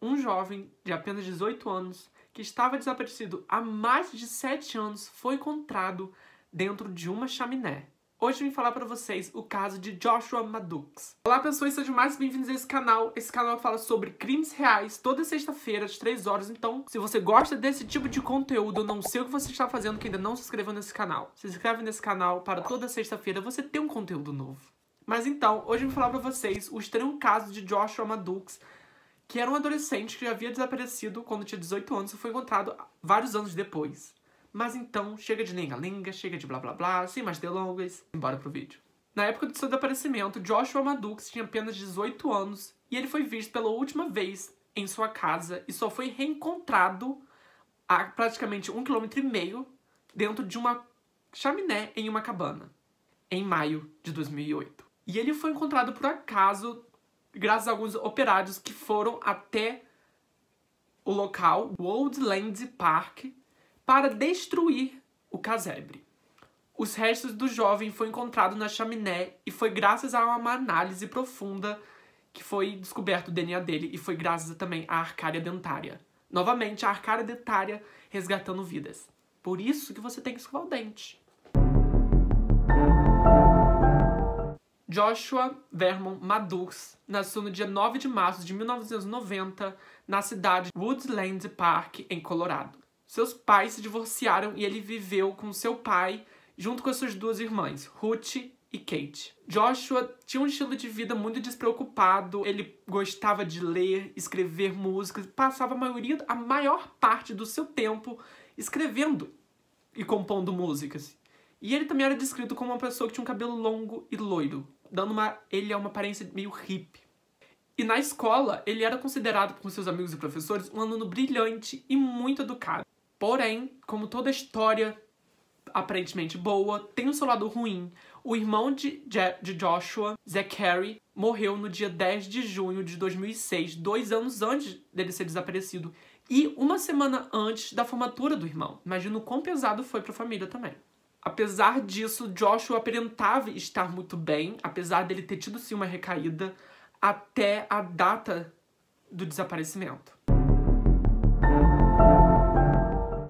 um jovem de apenas 18 anos que estava desaparecido há mais de 7 anos foi encontrado dentro de uma chaminé. Hoje eu vim falar para vocês o caso de Joshua Madux. Olá pessoas, sejam mais bem-vindos a esse canal. Esse canal fala sobre crimes reais toda sexta-feira às 3 horas. Então, se você gosta desse tipo de conteúdo, eu não sei o que você está fazendo que ainda não se inscreveu nesse canal. Se inscreve nesse canal para toda sexta-feira você ter um conteúdo novo. Mas então, hoje eu vim falar para vocês o estranho caso de Joshua Madux, que era um adolescente que havia desaparecido quando tinha 18 anos e foi encontrado vários anos depois. Mas então, chega de lenga-lenga, chega de blá blá blá, sem mais delongas, embora pro vídeo. Na época do seu desaparecimento, Joshua Madux tinha apenas 18 anos e ele foi visto pela última vez em sua casa e só foi reencontrado a praticamente um quilômetro e meio dentro de uma chaminé em uma cabana, em maio de 2008. E ele foi encontrado por acaso graças a alguns operários que foram até o local Woodland Park para destruir o casebre. Os restos do jovem foram encontrados na chaminé e foi graças a uma análise profunda que foi descoberto o DNA dele e foi graças também à arcária dentária. Novamente, a arcária dentária resgatando vidas. Por isso que você tem que escovar o dente. Joshua Vermon Madux nasceu no dia 9 de março de 1990 na cidade Woodland Park, em Colorado. Seus pais se divorciaram e ele viveu com seu pai junto com as suas duas irmãs, Ruth e Kate. Joshua tinha um estilo de vida muito despreocupado, ele gostava de ler, escrever músicas, passava a maioria, a maior parte do seu tempo escrevendo e compondo músicas. E ele também era descrito como uma pessoa que tinha um cabelo longo e loiro dando uma. Ele é uma aparência meio hippie. E na escola, ele era considerado por seus amigos e professores um aluno brilhante e muito educado. Porém, como toda história aparentemente boa, tem o seu lado ruim. O irmão de, Je de Joshua, Zachary, morreu no dia 10 de junho de 2006, dois anos antes dele ser desaparecido e uma semana antes da formatura do irmão. Imagino o quão pesado foi para a família também. Apesar disso, Joshua aparentava estar muito bem, apesar dele ter tido sim uma recaída, até a data do desaparecimento.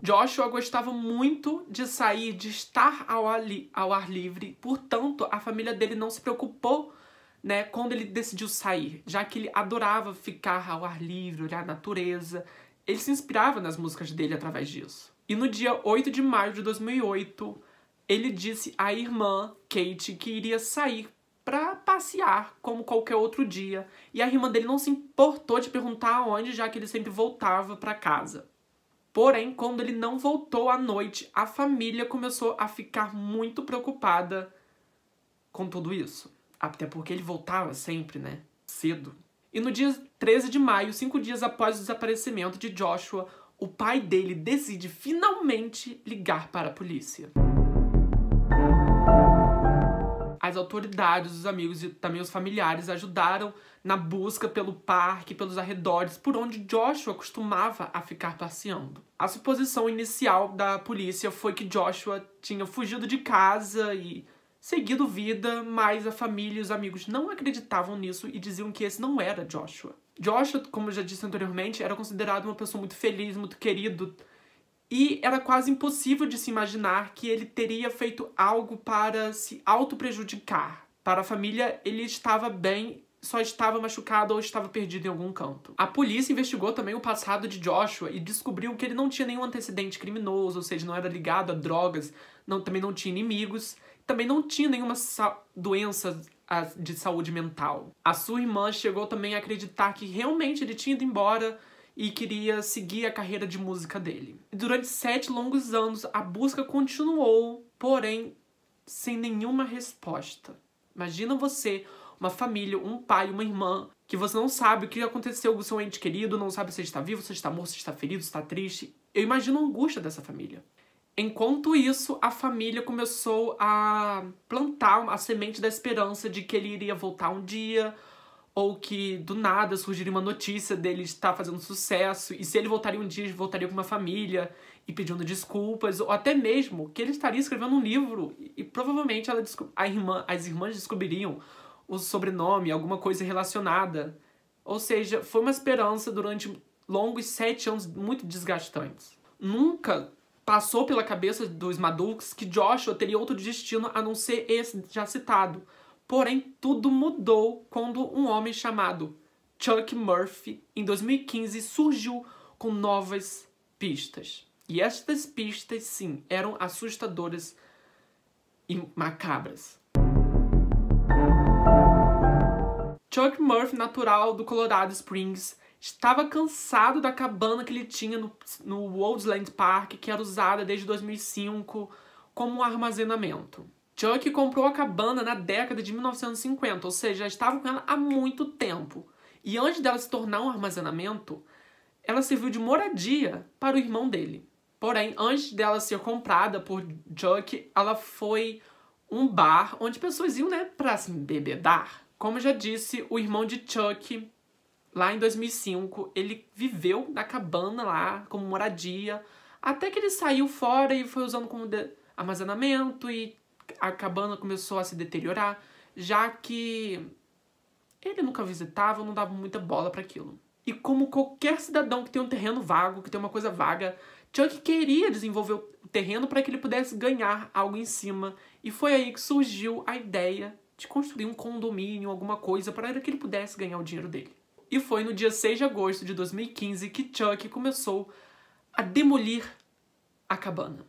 Joshua gostava muito de sair, de estar ao ar, ao ar livre, portanto, a família dele não se preocupou né, quando ele decidiu sair, já que ele adorava ficar ao ar livre, olhar a natureza. Ele se inspirava nas músicas dele através disso. E no dia 8 de maio de 2008, ele disse à irmã Kate que iria sair para passear como qualquer outro dia, e a irmã dele não se importou de perguntar aonde, já que ele sempre voltava para casa. Porém, quando ele não voltou à noite, a família começou a ficar muito preocupada com tudo isso. Até porque ele voltava sempre, né? Cedo. E no dia 13 de maio, cinco dias após o desaparecimento de Joshua, o pai dele decide finalmente ligar para a polícia. As autoridades, os amigos e também os familiares ajudaram na busca pelo parque, pelos arredores, por onde Joshua costumava a ficar passeando. A suposição inicial da polícia foi que Joshua tinha fugido de casa e seguido vida, mas a família e os amigos não acreditavam nisso e diziam que esse não era Joshua. Joshua, como eu já disse anteriormente, era considerado uma pessoa muito feliz, muito querido, e era quase impossível de se imaginar que ele teria feito algo para se auto-prejudicar. Para a família, ele estava bem só estava machucado ou estava perdido em algum canto. A polícia investigou também o passado de Joshua e descobriu que ele não tinha nenhum antecedente criminoso, ou seja, não era ligado a drogas, não, também não tinha inimigos, também não tinha nenhuma doença de saúde mental. A sua irmã chegou também a acreditar que realmente ele tinha ido embora e queria seguir a carreira de música dele. durante sete longos anos, a busca continuou, porém sem nenhuma resposta. Imagina você, uma família, um pai, uma irmã, que você não sabe o que aconteceu com seu ente querido, não sabe se está vivo, se está morto, se está ferido, se está triste. Eu imagino a angústia dessa família. Enquanto isso, a família começou a plantar a semente da esperança de que ele iria voltar um dia, ou que do nada surgiria uma notícia dele estar fazendo sucesso e se ele voltaria um dia, voltaria com uma família e pedindo desculpas, ou até mesmo que ele estaria escrevendo um livro e, provavelmente ela a irmã, as irmãs descobririam o sobrenome, alguma coisa relacionada. Ou seja, foi uma esperança durante longos sete anos muito desgastantes. Nunca passou pela cabeça dos Madux que Joshua teria outro destino a não ser esse já citado, Porém, tudo mudou quando um homem chamado Chuck Murphy, em 2015, surgiu com novas pistas. E estas pistas, sim, eram assustadoras e macabras. Chuck Murphy, natural do Colorado Springs, estava cansado da cabana que ele tinha no, no Woodland Park, que era usada desde 2005 como um armazenamento. Chuck comprou a cabana na década de 1950, ou seja, já estava com ela há muito tempo. E antes dela se tornar um armazenamento, ela serviu de moradia para o irmão dele. Porém, antes dela ser comprada por Chuck, ela foi um bar onde pessoas iam, né, para se assim, embebedar. Como já disse, o irmão de Chuck, lá em 2005, ele viveu na cabana lá como moradia, até que ele saiu fora e foi usando como armazenamento e a cabana começou a se deteriorar, já que ele nunca visitava, não dava muita bola para aquilo. E como qualquer cidadão que tem um terreno vago, que tem uma coisa vaga, Chuck queria desenvolver o terreno para que ele pudesse ganhar algo em cima, e foi aí que surgiu a ideia de construir um condomínio, alguma coisa, para que ele pudesse ganhar o dinheiro dele. E foi no dia 6 de agosto de 2015 que Chuck começou a demolir a cabana.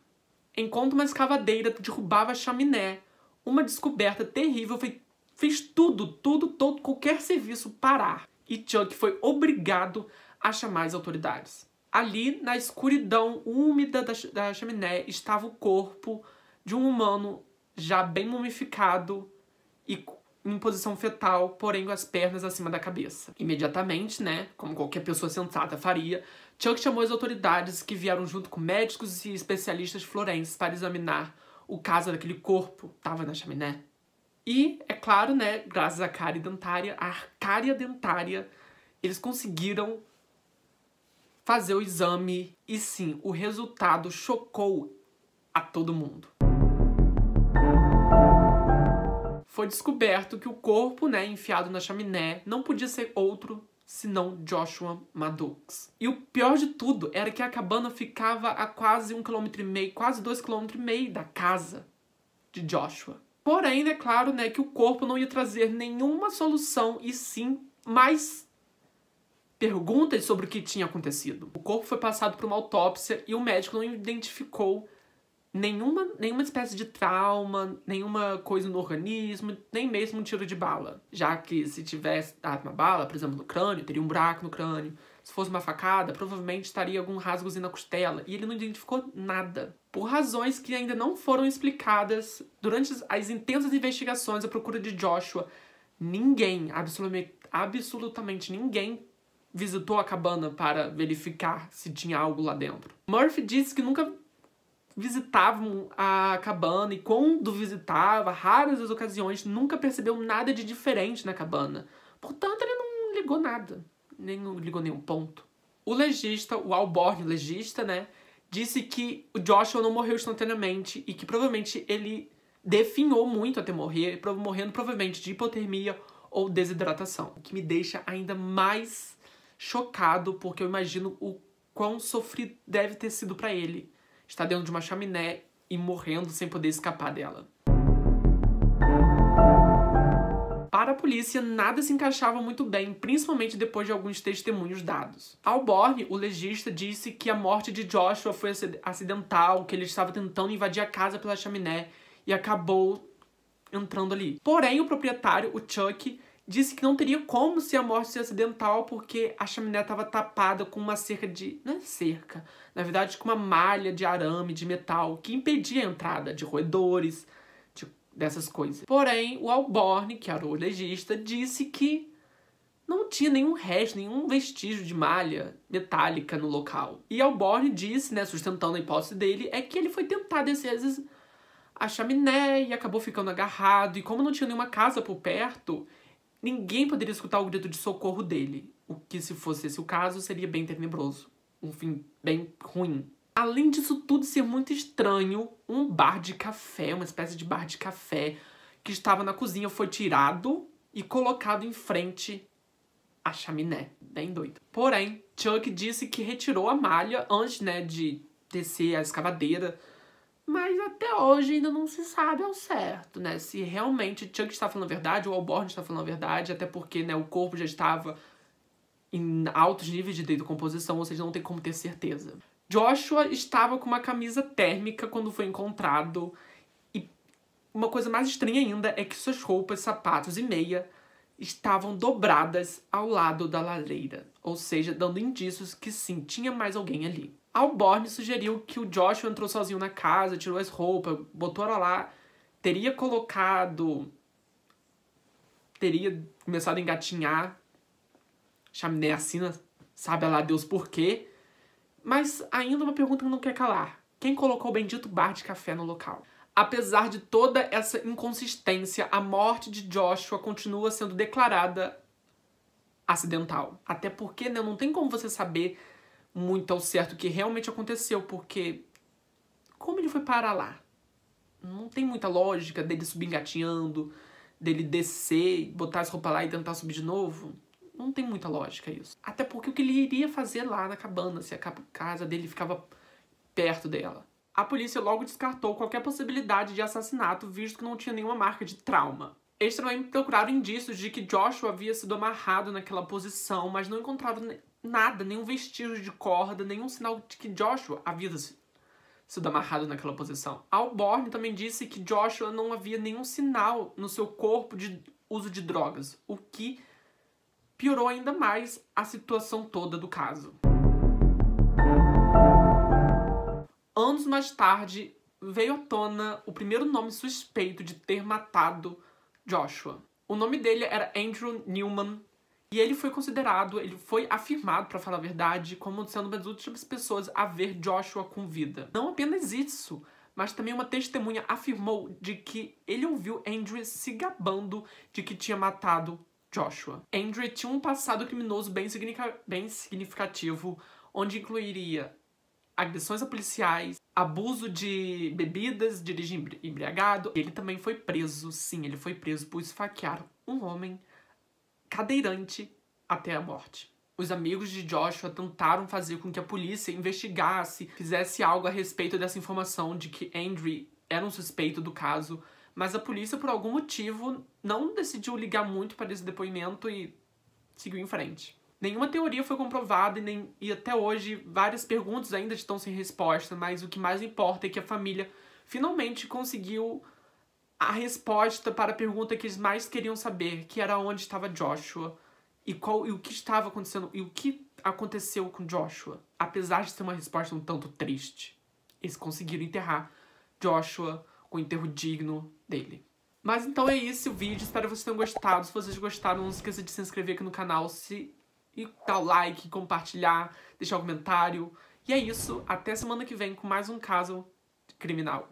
Enquanto uma escavadeira derrubava a chaminé, uma descoberta terrível foi, fez tudo, tudo, todo, qualquer serviço parar. E Chuck foi obrigado a chamar as autoridades. Ali, na escuridão úmida da, da chaminé, estava o corpo de um humano já bem mumificado e em posição fetal, porém com as pernas acima da cabeça. Imediatamente, né, como qualquer pessoa sensata faria, Chuck chamou as autoridades que vieram junto com médicos e especialistas florenses para examinar o caso daquele corpo estava na chaminé. E, é claro, né, graças à cárie dentária, a cárie dentária, eles conseguiram fazer o exame e sim, o resultado chocou a todo mundo. Foi descoberto que o corpo, né, enfiado na chaminé, não podia ser outro senão Joshua Maddox. E o pior de tudo era que a cabana ficava a quase um quilômetro e meio, quase dois quilômetros e meio da casa de Joshua. Porém, é claro né, que o corpo não ia trazer nenhuma solução e sim mais perguntas sobre o que tinha acontecido. O corpo foi passado por uma autópsia e o médico não identificou nenhuma, nenhuma espécie de trauma, nenhuma coisa no organismo, nem mesmo um tiro de bala. Já que se tivesse dado ah, uma bala, por exemplo, no crânio, teria um buraco no crânio. Se fosse uma facada, provavelmente estaria algum rasgozinho na costela. E ele não identificou nada. Por razões que ainda não foram explicadas durante as intensas investigações à procura de Joshua, ninguém, absolutamente, absolutamente ninguém, visitou a cabana para verificar se tinha algo lá dentro. Murphy disse que nunca visitavam a cabana e quando visitava, raras as ocasiões, nunca percebeu nada de diferente na cabana. Portanto, ele não ligou nada, nem ligou nenhum ponto. O legista, o Alborn legista, né, disse que o Joshua não morreu instantaneamente e que provavelmente ele definhou muito até morrer, morrendo provavelmente de hipotermia ou desidratação, o que me deixa ainda mais chocado porque eu imagino o quão sofrido deve ter sido para ele está dentro de uma chaminé e morrendo sem poder escapar dela. Para a polícia, nada se encaixava muito bem, principalmente depois de alguns testemunhos dados. Alborn, o legista, disse que a morte de Joshua foi acidental, que ele estava tentando invadir a casa pela chaminé e acabou entrando ali. Porém, o proprietário, o Chuck, disse que não teria como se a morte ser acidental porque a chaminé estava tapada com uma cerca de. não é cerca, na verdade, com uma malha de arame, de metal, que impedia a entrada de roedores, de, dessas coisas. Porém, o Alborne, que era o legista, disse que não tinha nenhum resto, nenhum vestígio de malha metálica no local. E Alborne disse, né, sustentando a hipótese dele, é que ele foi tentar descer as, a chaminé e acabou ficando agarrado, e como não tinha nenhuma casa por perto, Ninguém poderia escutar o grito de socorro dele, o que, se fosse esse o caso, seria bem tenebroso. Um fim bem ruim. Além disso tudo ser muito estranho, um bar de café, uma espécie de bar de café, que estava na cozinha foi tirado e colocado em frente à chaminé. Bem doido. Porém, Chuck disse que retirou a malha antes né, de descer a escavadeira mas até hoje ainda não se sabe ao certo, né? Se realmente Chuck está falando a verdade ou Alborn está falando a verdade, até porque né, o corpo já estava em altos níveis de decomposição, ou seja, não tem como ter certeza. Joshua estava com uma camisa térmica quando foi encontrado. E uma coisa mais estranha ainda é que suas roupas, sapatos e meia estavam dobradas ao lado da lareira ou seja, dando indícios que sim, tinha mais alguém ali. Alborn sugeriu que o Joshua entrou sozinho na casa, tirou as roupas, botou ela lá, teria colocado. teria começado a engatinhar. Chaminé assina, sabe lá Deus por quê. Mas ainda uma pergunta que não quer calar: quem colocou o bendito bar de café no local? Apesar de toda essa inconsistência, a morte de Joshua continua sendo declarada acidental. Até porque né, não tem como você saber muito ao certo o que realmente aconteceu, porque como ele foi parar lá? Não tem muita lógica dele subir engatinhando, dele descer, botar as roupas lá e tentar subir de novo. Não tem muita lógica isso. Até porque o que ele iria fazer lá na cabana, se a casa dele ficava perto dela. A polícia logo descartou qualquer possibilidade de assassinato, visto que não tinha nenhuma marca de trauma. Eles é também procuraram indícios de que Joshua havia sido amarrado naquela posição, mas não encontraram nada, nenhum vestígio de corda, nenhum sinal de que Joshua havia sido amarrado naquela posição. Borne também disse que Joshua não havia nenhum sinal no seu corpo de uso de drogas, o que piorou ainda mais a situação toda do caso. Anos mais tarde, veio à tona o primeiro nome suspeito de ter matado Joshua. O nome dele era Andrew Newman e ele foi considerado, ele foi afirmado, para falar a verdade, como sendo uma das últimas pessoas a ver Joshua com vida. Não apenas isso, mas também uma testemunha afirmou de que ele ouviu Andrew se gabando de que tinha matado Joshua. Andrew tinha um passado criminoso bem significativo, onde incluiria agressões a policiais, abuso de bebidas, dirige embriagado. Ele também foi preso, sim, ele foi preso por esfaquear um homem cadeirante até a morte. Os amigos de Joshua tentaram fazer com que a polícia investigasse, fizesse algo a respeito dessa informação de que Andrew era um suspeito do caso, mas a polícia, por algum motivo, não decidiu ligar muito para esse depoimento e seguiu em frente. Nenhuma teoria foi comprovada e, nem, e até hoje várias perguntas ainda estão sem resposta, mas o que mais importa é que a família finalmente conseguiu a resposta para a pergunta que eles mais queriam saber, que era onde estava Joshua e qual e o que estava acontecendo e o que aconteceu com Joshua, apesar de ser uma resposta um tanto triste. Eles conseguiram enterrar Joshua com o enterro digno dele. Mas então é isso o vídeo, espero que vocês tenham gostado. Se vocês gostaram, não se esqueça de se inscrever aqui no canal. Se e dar o like, compartilhar, deixar um comentário. E é isso. Até semana que vem com mais um caso criminal.